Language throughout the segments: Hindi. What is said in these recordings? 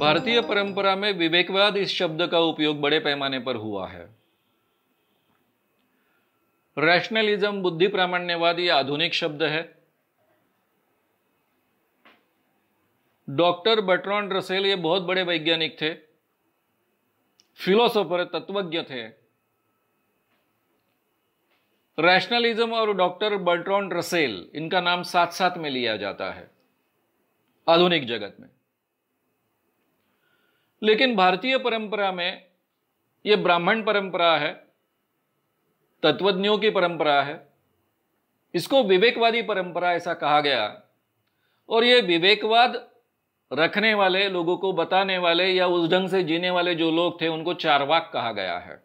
भारतीय परंपरा में विवेकवाद इस शब्द का उपयोग बड़े पैमाने पर हुआ है रैशनलिज्म बुद्धि प्रामाण्यवाद ये आधुनिक शब्द है डॉक्टर बटरॉन रसेल ये बहुत बड़े वैज्ञानिक थे फिलोसोफर तत्वज्ञ थे रैशनलिज्म और डॉक्टर बर्ट्रॉन रसेल इनका नाम साथ साथ में लिया जाता है आधुनिक जगत में लेकिन भारतीय परंपरा में ये ब्राह्मण परंपरा है तत्वज्ञों की परंपरा है इसको विवेकवादी परंपरा ऐसा कहा गया और ये विवेकवाद रखने वाले लोगों को बताने वाले या उस ढंग से जीने वाले जो लोग थे उनको चारवाक कहा गया है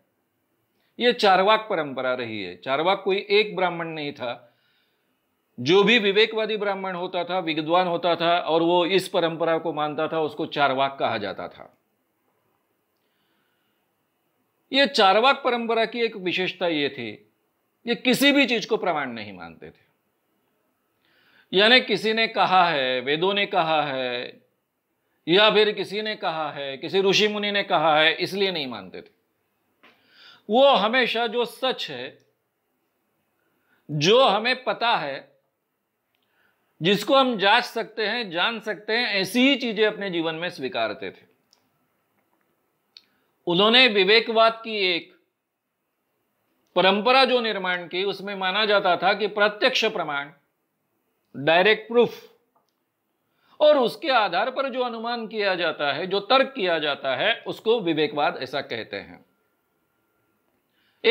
ये चारवाक परंपरा रही है चारवाक कोई एक ब्राह्मण नहीं था जो भी विवेकवादी ब्राह्मण होता था विद्वान होता था और वो इस परंपरा को मानता था उसको चारवाक कहा जाता था ये चारवाक परंपरा की एक विशेषता ये थी ये किसी भी चीज को प्रमाण नहीं मानते थे यानी किसी ने कहा है वेदों ने कहा है या फिर किसी ने कहा है किसी ऋषि मुनि ने कहा है इसलिए नहीं मानते थे वो हमेशा जो सच है जो हमें पता है जिसको हम जांच सकते हैं जान सकते हैं ऐसी ही चीजें अपने जीवन में स्वीकारते थे उन्होंने विवेकवाद की एक परंपरा जो निर्माण की उसमें माना जाता था कि प्रत्यक्ष प्रमाण डायरेक्ट प्रूफ और उसके आधार पर जो अनुमान किया जाता है जो तर्क किया जाता है उसको विवेकवाद ऐसा कहते हैं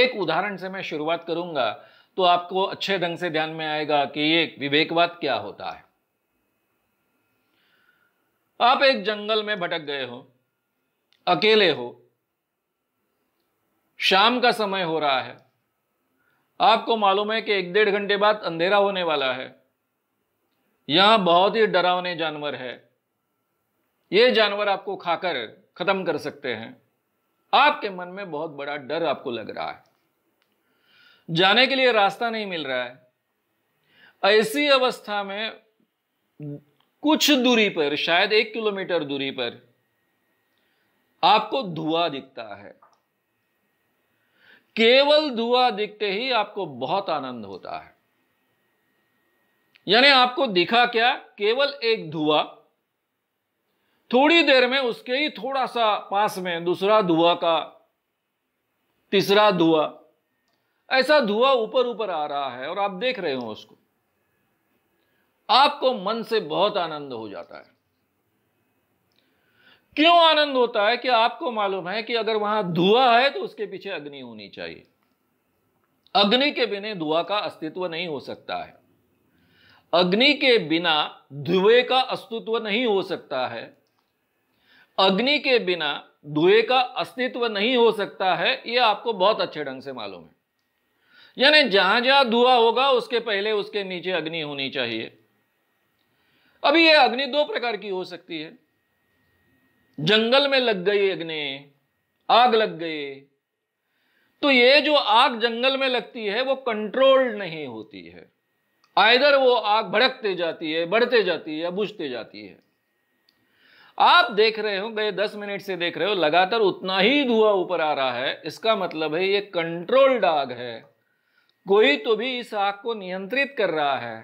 एक उदाहरण से मैं शुरुआत करूंगा तो आपको अच्छे ढंग से ध्यान में आएगा कि ये विवेकवाद क्या होता है आप एक जंगल में भटक गए हो अकेले हो शाम का समय हो रहा है आपको मालूम है कि एक डेढ़ घंटे बाद अंधेरा होने वाला है यहां बहुत ही डरावने जानवर है ये जानवर आपको खाकर ख़त्म कर सकते हैं आपके मन में बहुत बड़ा डर आपको लग रहा है जाने के लिए रास्ता नहीं मिल रहा है ऐसी अवस्था में कुछ दूरी पर शायद एक किलोमीटर दूरी पर आपको धुआं दिखता है केवल धुआं दिखते ही आपको बहुत आनंद होता है यानी आपको दिखा क्या केवल एक धुआं थोड़ी देर में उसके ही थोड़ा सा पास में दूसरा धुआं का तीसरा धुआं ऐसा धुआं ऊपर ऊपर आ रहा है और आप देख रहे हो उसको आपको मन से बहुत आनंद हो जाता है क्यों आनंद होता है कि आपको मालूम है कि अगर वहां धुआं है तो उसके पीछे अग्नि होनी चाहिए अग्नि के बिना धुआं का अस्तित्व नहीं हो सकता है अग्नि के बिना धुए का अस्तित्व नहीं हो सकता है अग्नि के बिना धुए का अस्तित्व नहीं हो सकता है यह आपको बहुत अच्छे ढंग से मालूम है यानी जहां जहां धुआं होगा उसके पहले उसके नीचे अग्नि होनी चाहिए अभी यह अग्नि दो प्रकार की हो सकती है जंगल में लग गई अग्नि आग लग गई तो ये जो आग जंगल में लगती है वो कंट्रोल्ड नहीं होती है आयदर वो आग भड़कते जाती है बढ़ते जाती है बुझते जाती है आप देख रहे हो गए दस मिनट से देख रहे हो लगातार उतना ही धुआं ऊपर आ रहा है इसका मतलब है ये कंट्रोल्ड आग है कोई तो भी इस आग को नियंत्रित कर रहा है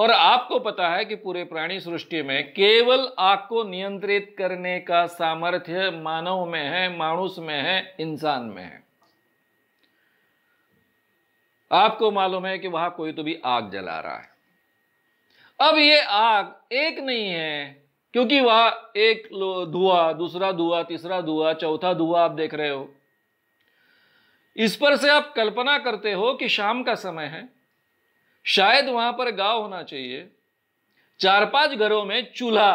और आपको पता है कि पूरे प्राणी सृष्टि में केवल आग को नियंत्रित करने का सामर्थ्य मानव में है मानुष में है इंसान में है आपको मालूम है कि वहां कोई तो भी आग जला रहा है अब ये आग एक नहीं है क्योंकि वह एक धुआं दूसरा धुआं तीसरा धुआं चौथा धुआं आप देख रहे हो इस पर से आप कल्पना करते हो कि शाम का समय है शायद वहां पर गांव होना चाहिए चार पांच घरों में चूल्हा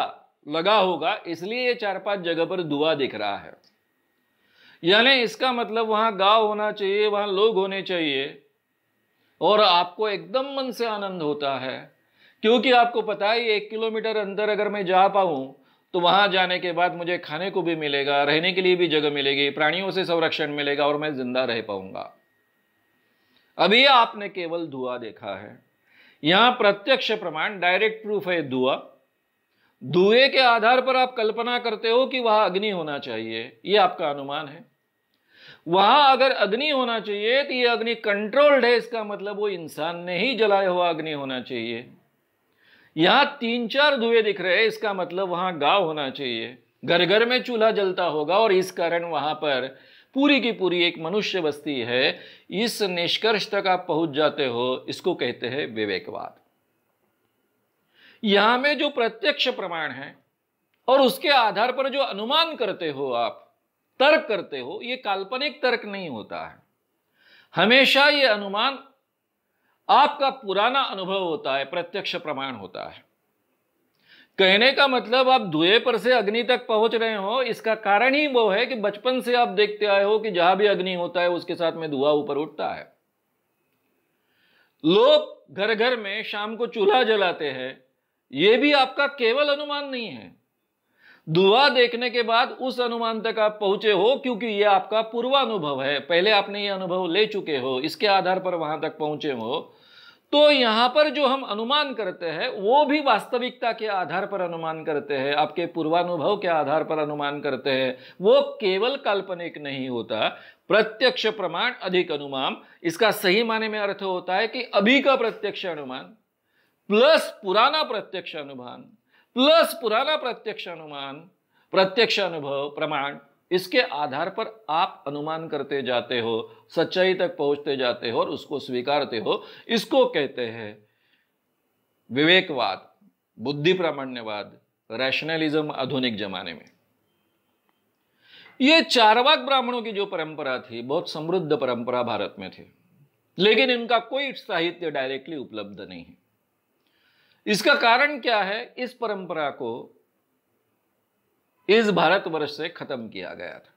लगा होगा इसलिए ये चार पांच जगह पर धुआं दिख रहा है यानी इसका मतलब वहां गांव होना चाहिए वहां लोग होने चाहिए और आपको एकदम मन से आनंद होता है क्योंकि आपको पता है एक किलोमीटर अंदर अगर मैं जा पाऊं तो वहां जाने के बाद मुझे खाने को भी मिलेगा रहने के लिए भी जगह मिलेगी प्राणियों से संरक्षण मिलेगा और मैं ज़िंदा रह पाऊंगा अभी आपने केवल धुआं देखा है यहां प्रत्यक्ष प्रमाण डायरेक्ट प्रूफ है धुआं धुए के आधार पर आप कल्पना करते हो कि वहां अग्नि होना चाहिए यह आपका अनुमान है वहां अगर अग्नि होना चाहिए तो ये अग्नि कंट्रोल्ड है इसका मतलब वो इंसान ने ही जलाया हुआ अग्नि होना चाहिए यहां तीन चार धुए दिख रहे हैं इसका मतलब वहां गांव होना चाहिए घर घर में चूल्हा जलता होगा और इस कारण वहां पर पूरी की पूरी एक मनुष्य बस्ती है इस निष्कर्ष तक आप पहुंच जाते हो इसको कहते हैं विवेकवाद यहां में जो प्रत्यक्ष प्रमाण है और उसके आधार पर जो अनुमान करते हो आप तर्क करते हो यह काल्पनिक तर्क नहीं होता है हमेशा यह अनुमान आपका पुराना अनुभव होता है प्रत्यक्ष प्रमाण होता है कहने का मतलब आप धुएं पर से अग्नि तक पहुंच रहे हो इसका कारण ही वो है कि बचपन से आप देखते आए हो कि जहां भी अग्नि होता है उसके साथ में धुआं ऊपर उठता है लोग घर घर में शाम को चूल्हा जलाते हैं यह भी आपका केवल अनुमान नहीं है धुआं देखने के बाद उस अनुमान तक आप पहुंचे हो क्योंकि यह आपका पूर्वानुभव है पहले आपने यह अनुभव ले चुके हो इसके आधार पर वहां तक पहुंचे हो तो यहाँ पर जो हम अनुमान करते हैं वो भी वास्तविकता के आधार पर अनुमान करते हैं आपके पूर्वानुभव के आधार पर अनुमान करते हैं वो केवल काल्पनिक नहीं होता प्रत्यक्ष प्रमाण अधिक अनुमान इसका सही माने में अर्थ होता है कि अभी का प्रत्यक्ष अनुमान प्लस पुराना प्रत्यक्ष अनुमान प्लस पुराना प्रत्यक्ष अनुमान प्रत्यक्ष अनुभव प्रमाण इसके आधार पर आप अनुमान करते जाते हो सच्चाई तक पहुंचते जाते हो और उसको स्वीकारते हो इसको कहते हैं विवेकवाद बुद्धि प्रामाण्यवाद रैशनलिज्म आधुनिक जमाने में यह चारवाक ब्राह्मणों की जो परंपरा थी बहुत समृद्ध परंपरा भारत में थी लेकिन इनका कोई साहित्य डायरेक्टली उपलब्ध नहीं है इसका कारण क्या है इस परंपरा को इस भारतवर्ष से खत्म किया गया था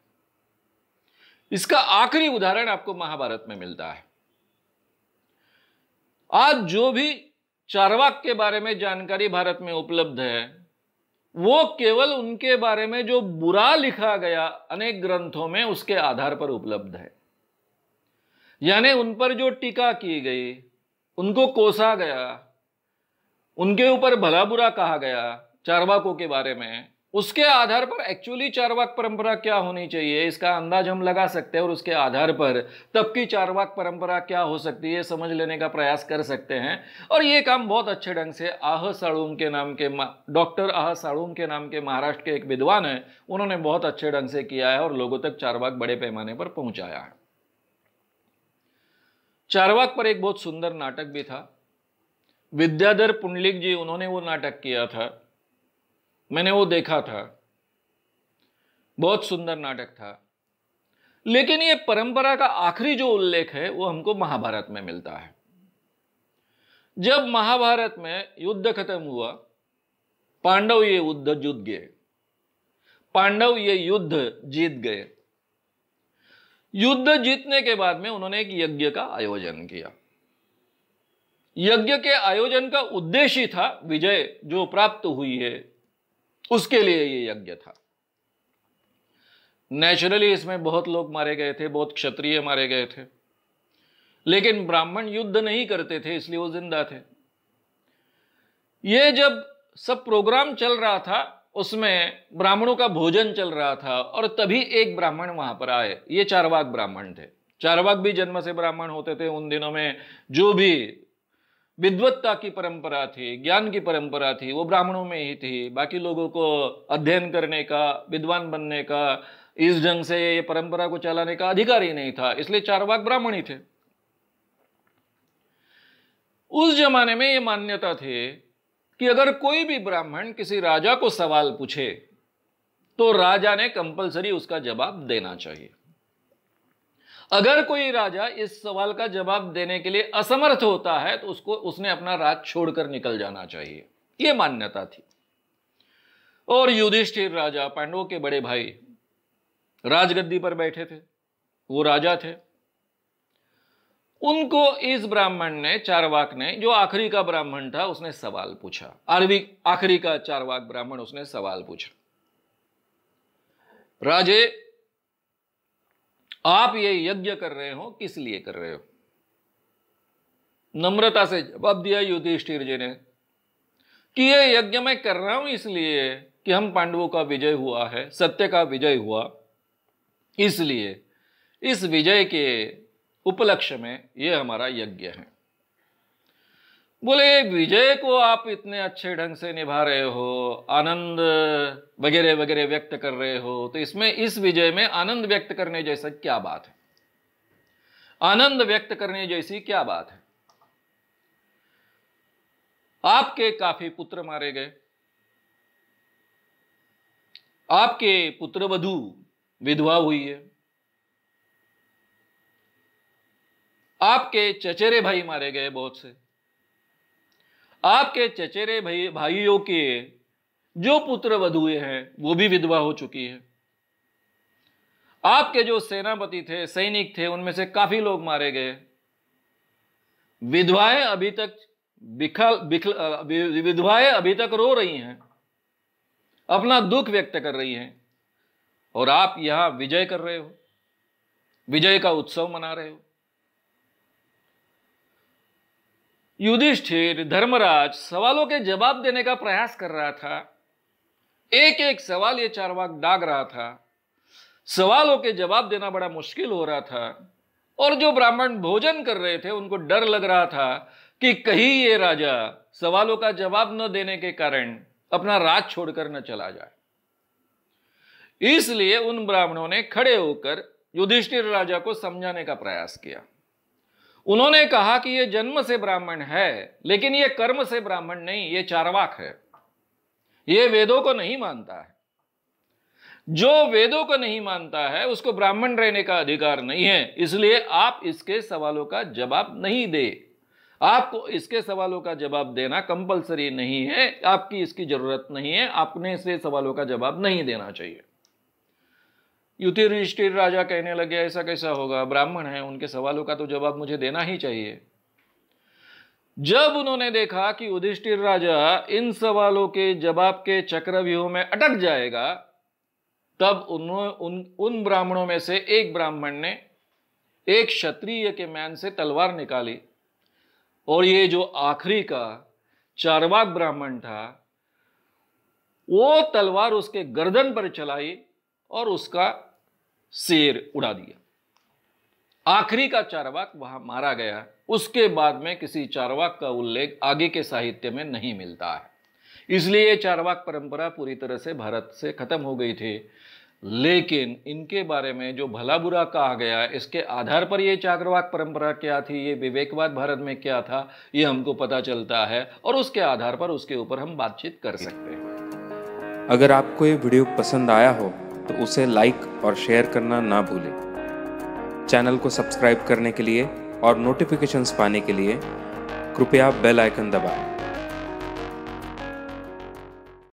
इसका आखिरी उदाहरण आपको महाभारत में मिलता है आज जो भी चारवाक के बारे में जानकारी भारत में उपलब्ध है वो केवल उनके बारे में जो बुरा लिखा गया अनेक ग्रंथों में उसके आधार पर उपलब्ध है यानी उन पर जो टीका की गई उनको कोसा गया उनके ऊपर भला बुरा कहा गया चारवाकों के बारे में उसके आधार पर एक्चुअली चारवाक परंपरा क्या होनी चाहिए इसका अंदाज हम लगा सकते हैं और उसके आधार पर तब की चारवाक परंपरा क्या हो सकती है समझ लेने का प्रयास कर सकते हैं और ये काम बहुत अच्छे ढंग से आह साड़ूम के नाम के डॉक्टर आह साड़ूम के नाम के महाराष्ट्र के एक विद्वान हैं उन्होंने बहुत अच्छे ढंग से किया है और लोगों तक चारवाक बड़े पैमाने पर पहुंचाया है चारवाक पर एक बहुत सुंदर नाटक भी था विद्याधर पुंडलिक जी उन्होंने वो नाटक किया था मैंने वो देखा था बहुत सुंदर नाटक था लेकिन ये परंपरा का आखिरी जो उल्लेख है वो हमको महाभारत में मिलता है जब महाभारत में युद्ध खत्म हुआ पांडव ये युद्ध जुद गए पांडव ये युद्ध जीत गए युद्ध जीतने के बाद में उन्होंने एक यज्ञ का आयोजन किया यज्ञ के आयोजन का उद्देश्य था विजय जो प्राप्त हुई है उसके लिए ये यज्ञ था नेचुरली इसमें बहुत लोग मारे गए थे बहुत क्षत्रिय मारे गए थे लेकिन ब्राह्मण युद्ध नहीं करते थे इसलिए वो जिंदा थे ये जब सब प्रोग्राम चल रहा था उसमें ब्राह्मणों का भोजन चल रहा था और तभी एक ब्राह्मण वहां पर आए ये चारवाक ब्राह्मण थे चारवाक भी जन्म से ब्राह्मण होते थे उन दिनों में जो भी विद्वत्ता की परंपरा थी ज्ञान की परंपरा थी वो ब्राह्मणों में ही थी बाकी लोगों को अध्ययन करने का विद्वान बनने का इस ढंग से ये परंपरा को चलाने का अधिकार ही नहीं था इसलिए चारवाक ब्राह्मण ही थे उस जमाने में ये मान्यता थी कि अगर कोई भी ब्राह्मण किसी राजा को सवाल पूछे तो राजा ने कंपलसरी उसका जवाब देना चाहिए अगर कोई राजा इस सवाल का जवाब देने के लिए असमर्थ होता है तो उसको उसने अपना राज छोड़कर निकल जाना चाहिए यह मान्यता थी और युधिष्ठिर राजा पांडवों के बड़े भाई राजगद्दी पर बैठे थे वो राजा थे उनको इस ब्राह्मण ने चारवाक ने जो आखिरी का ब्राह्मण था उसने सवाल पूछा आरवी आखिरी का चारवाक ब्राह्मण उसने सवाल पूछा राजे आप ये यज्ञ कर रहे हो किस लिए कर रहे हो नम्रता से जवाब दिया युधिष्ठिर जी ने कि ये यज्ञ मैं कर रहा हूं इसलिए कि हम पांडवों का विजय हुआ है सत्य का विजय हुआ इसलिए इस विजय के उपलक्ष्य में ये हमारा यज्ञ है बोले विजय को आप इतने अच्छे ढंग से निभा रहे हो आनंद वगैरह वगैरह व्यक्त कर रहे हो तो इसमें इस विजय में आनंद व्यक्त करने जैसा क्या बात है आनंद व्यक्त करने जैसी क्या बात है आपके काफी पुत्र मारे गए आपके पुत्र वधु विधवा हुई है आपके चचेरे भाई मारे गए बहुत से आपके चचेरे भाई भाइयों के जो पुत्र वधुए हैं वो भी विधवा हो चुकी है आपके जो सेनापति थे सैनिक थे उनमें से काफी लोग मारे गए विधवाएं अभी तक बिखल बिखल विधवाएं अभी तक रो रही हैं अपना दुख व्यक्त कर रही हैं और आप यहां विजय कर रहे हो विजय का उत्सव मना रहे हो युधिष्ठिर धर्मराज सवालों के जवाब देने का प्रयास कर रहा था एक एक सवाल ये चारवाक दाग रहा था सवालों के जवाब देना बड़ा मुश्किल हो रहा था और जो ब्राह्मण भोजन कर रहे थे उनको डर लग रहा था कि कहीं ये राजा सवालों का जवाब न देने के कारण अपना राज छोड़कर न चला जाए इसलिए उन ब्राह्मणों ने खड़े होकर युधिष्ठिर राजा को समझाने का प्रयास किया उन्होंने कहा कि ये जन्म से ब्राह्मण है लेकिन ये कर्म से ब्राह्मण नहीं ये चारवाक है ये वेदों को नहीं मानता है जो वेदों को नहीं मानता है उसको ब्राह्मण रहने का अधिकार नहीं है इसलिए आप इसके सवालों का जवाब नहीं दे आपको इसके सवालों का जवाब देना कंपलसरी नहीं है आपकी इसकी ज़रूरत नहीं है आपने इसे सवालों का जवाब नहीं देना चाहिए युति राजा कहने लगे ऐसा कैसा होगा ब्राह्मण है उनके सवालों का तो जवाब मुझे देना ही चाहिए जब उन्होंने देखा कि युधिष्ठिर राजा इन सवालों के जवाब के चक्रव्यूह में अटक जाएगा तब उन्होंने उन उन ब्राह्मणों में से एक ब्राह्मण ने एक क्षत्रिय के मैन से तलवार निकाली और ये जो आखिरी का चारवाक ब्राह्मण था वो तलवार उसके गर्दन पर चलाई और उसका शेर उड़ा दिया आखिरी का चारवाक वहां मारा गया उसके बाद में किसी चारवाक का उल्लेख आगे के साहित्य में नहीं मिलता है इसलिए चारवाक परंपरा पूरी तरह से भारत से खत्म हो गई थी लेकिन इनके बारे में जो भला बुरा कहा गया इसके आधार पर ये चारवाक परंपरा क्या थी ये विवेकवाद भारत में क्या था ये हमको पता चलता है और उसके आधार पर उसके ऊपर हम बातचीत कर सकते हैं अगर आपको ये वीडियो पसंद आया हो तो उसे लाइक और शेयर करना ना भूलें चैनल को सब्सक्राइब करने के लिए और नोटिफिकेशंस पाने के लिए कृपया बेल आइकन दबाएं।